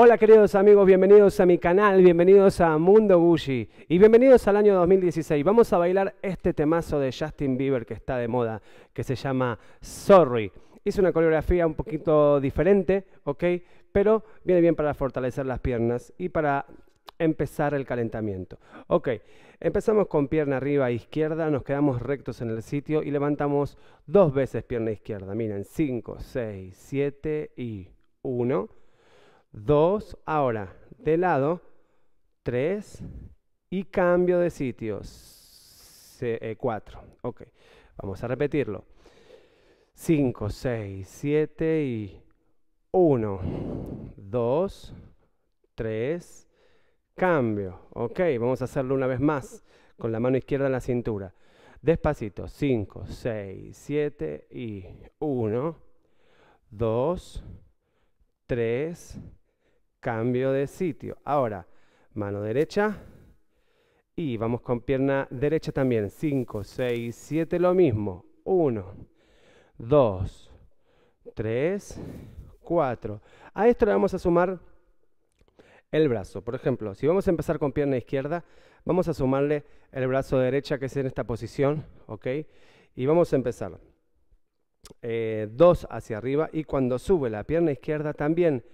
Hola queridos amigos, bienvenidos a mi canal, bienvenidos a Mundo Gucci y bienvenidos al año 2016. Vamos a bailar este temazo de Justin Bieber que está de moda, que se llama Sorry. Hice una coreografía un poquito diferente, ¿ok? Pero viene bien para fortalecer las piernas y para empezar el calentamiento. Ok, empezamos con pierna arriba e izquierda, nos quedamos rectos en el sitio y levantamos dos veces pierna izquierda. Miren, 5, 6, 7 y 1. 2 ahora de lado, 3 y cambio de sitio, 4. Eh, ok, vamos a repetirlo. 5, 6, 7 y 1, 2, 3, cambio. Ok, vamos a hacerlo una vez más con la mano izquierda en la cintura. Despacito, 5, 6, 7 y 1, 2, 3, 4 cambio de sitio. Ahora, mano derecha. Y vamos con pierna derecha también. 5, 6, 7, lo mismo. 1, 2, 3, 4. A esto le vamos a sumar el brazo. Por ejemplo, si vamos a empezar con pierna izquierda, vamos a sumarle el brazo derecha que es en esta posición, ¿ok? Y vamos a empezar. Eh, dos hacia arriba y cuando sube la pierna izquierda también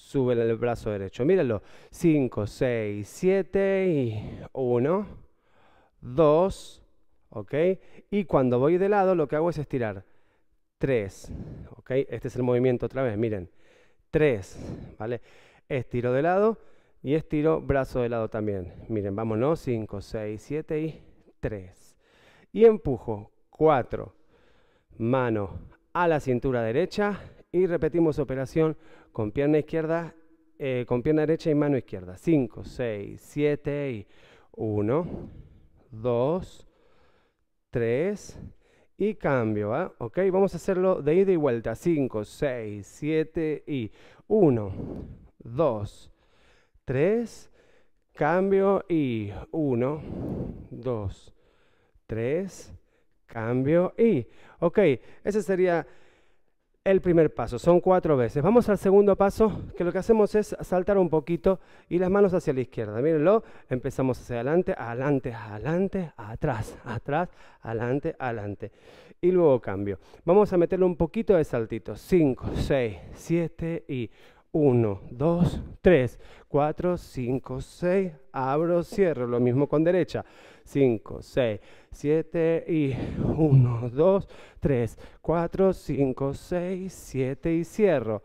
sube el brazo derecho. Mírenlo. 5, 6, 7 y 1, 2, ¿ok? Y cuando voy de lado lo que hago es estirar. 3, ¿ok? Este es el movimiento otra vez, miren. 3, ¿vale? Estiro de lado y estiro brazo de lado también. Miren, vámonos. 5, 6, 7 y 3. Y empujo. 4. Mano a la cintura derecha y repetimos operación con pierna izquierda, eh, con pierna derecha y mano izquierda. 5, 6, 7 y 1, 2, 3 y cambio. ¿ah? Ok, vamos a hacerlo de ida y vuelta. 5, 6, 7 y 1, 2, 3, cambio y 1, 2, 3, cambio y. Ok, ese sería el primer paso, son cuatro veces. Vamos al segundo paso, que lo que hacemos es saltar un poquito y las manos hacia la izquierda. Mírenlo, empezamos hacia adelante, adelante, adelante, atrás, atrás, adelante, adelante. Y luego cambio. Vamos a meterle un poquito de saltitos. Cinco, seis, siete y 1, 2, 3, 4, 5, 6, abro, cierro, lo mismo con derecha, 5, 6, 7 y 1, 2, 3, 4, 5, 6, 7 y cierro.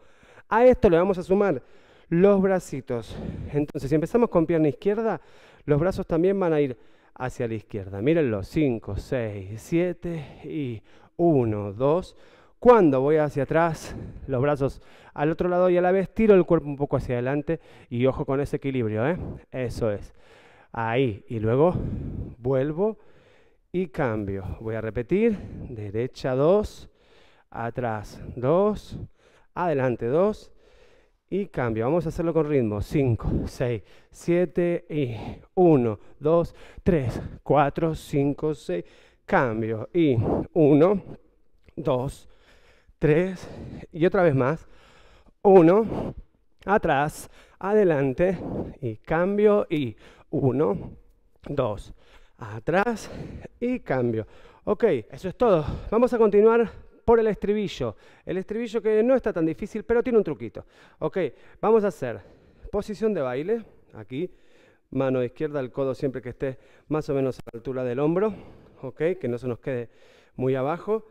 A esto le vamos a sumar los bracitos. Entonces, si empezamos con pierna izquierda, los brazos también van a ir hacia la izquierda. Mírenlo, 5, 6, 7 y 1, 2, 3 cuando voy hacia atrás, los brazos al otro lado y a la vez tiro el cuerpo un poco hacia adelante y ojo con ese equilibrio, ¿eh? Eso es. Ahí. Y luego vuelvo y cambio. Voy a repetir. Derecha 2, atrás 2, adelante 2 y cambio. Vamos a hacerlo con ritmo. 5, 6, 7 y 1, 2, 3, 4, 5, 6. Cambio. Y 1, 2, tres y otra vez más. Uno, atrás, adelante y cambio y uno, dos, atrás y cambio. Ok, eso es todo. Vamos a continuar por el estribillo. El estribillo que no está tan difícil, pero tiene un truquito. Ok, vamos a hacer posición de baile, aquí, mano izquierda el codo siempre que esté más o menos a la altura del hombro, ok, que no se nos quede muy abajo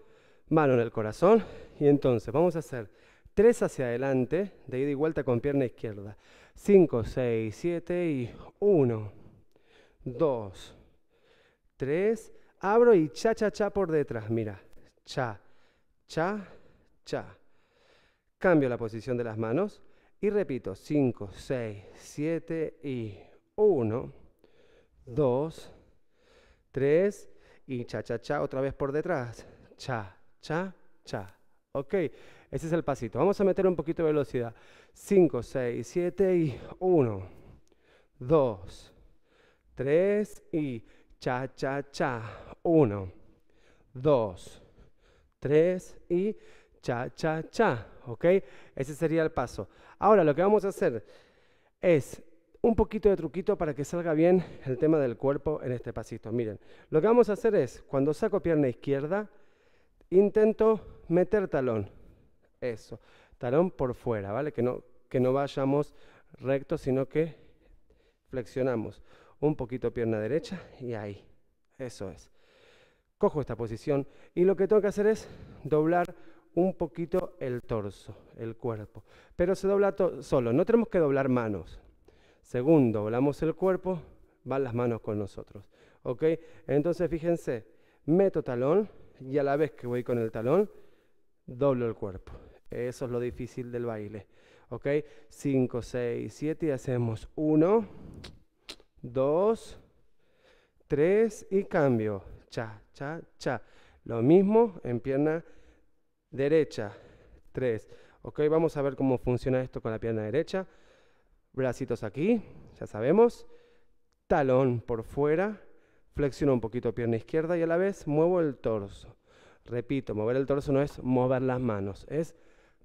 mano en el corazón y entonces vamos a hacer 3 hacia adelante, de ida y vuelta con pierna izquierda. 5, 6, 7 y 1, 2, 3. Abro y cha, cha, cha por detrás, mira. Cha, cha, cha. Cambio la posición de las manos y repito. 5, 6, 7 y 1, 2, 3 y cha, cha, cha otra vez por detrás. Cha, cha, cha. Ok, ese es el pasito. Vamos a meter un poquito de velocidad. 5, 6, 7 y 1, 2, 3 y cha, cha, cha. 1, 2, 3 y cha, cha, cha. Ok, ese sería el paso. Ahora lo que vamos a hacer es un poquito de truquito para que salga bien el tema del cuerpo en este pasito. Miren, lo que vamos a hacer es, cuando saco pierna izquierda, Intento meter talón. Eso. Talón por fuera, ¿vale? Que no, que no vayamos recto, sino que flexionamos un poquito pierna derecha y ahí. Eso es. Cojo esta posición y lo que tengo que hacer es doblar un poquito el torso, el cuerpo. Pero se dobla solo, no tenemos que doblar manos. Según doblamos el cuerpo, van las manos con nosotros. ¿Ok? Entonces fíjense, meto talón, y a la vez que voy con el talón, doblo el cuerpo. Eso es lo difícil del baile. ¿Ok? 5, 6, 7 y hacemos 1, 2, 3 y cambio. Cha, cha, cha. Lo mismo en pierna derecha. 3. ¿Ok? Vamos a ver cómo funciona esto con la pierna derecha. Bracitos aquí, ya sabemos. Talón por fuera, flexiono un poquito pierna izquierda y a la vez muevo el torso. Repito, mover el torso no es mover las manos, es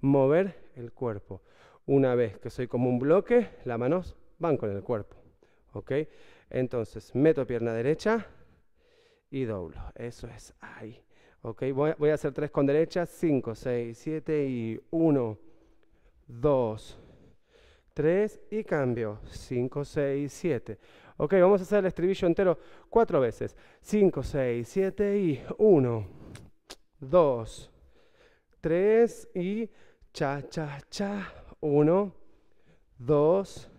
mover el cuerpo. Una vez que soy como un bloque, las manos van con el cuerpo. ¿Ok? Entonces, meto pierna derecha y doblo. Eso es ahí. ¿Ok? Voy, a hacer tres con derecha, Cinco, seis, siete y uno, dos, tres y cambio, Cinco, seis, siete. Ok, vamos a hacer el estribillo entero cuatro veces. 5, 6, 7 y 1, 2, 3 y cha, cha, cha. 1, 2,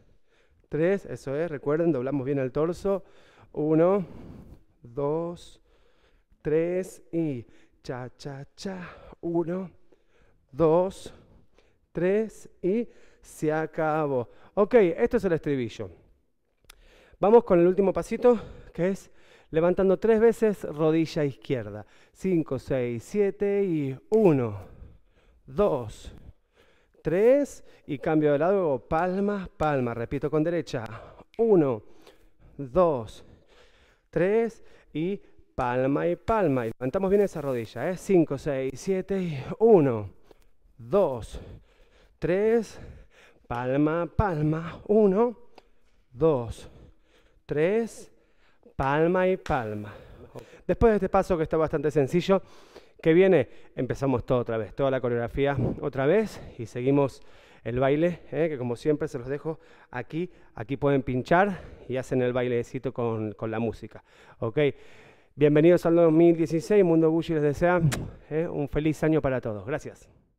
3. Eso es, recuerden, doblamos bien el torso. 1, 2, 3 y cha, cha, cha. 1, 2, 3 y se acabó. Ok, esto es el estribillo. Vamos con el último pasito, que es levantando tres veces rodilla izquierda. 5, 6, 7 y 1, 2, 3 y cambio de lado, palma, palma, repito con derecha. 1, 2, 3 y palma y palma. Y levantamos bien esa rodilla, 5, 6, 7 y 1, 2, 3, palma, palma, 1, 2, tres, palma y palma. Después de este paso que está bastante sencillo, que viene, empezamos todo otra vez, toda la coreografía otra vez y seguimos el baile, eh, que como siempre se los dejo aquí, aquí pueden pinchar y hacen el bailecito con, con la música. Bienvenidos al 2016, Mundo Gucci les desea eh, un feliz año para todos. Gracias.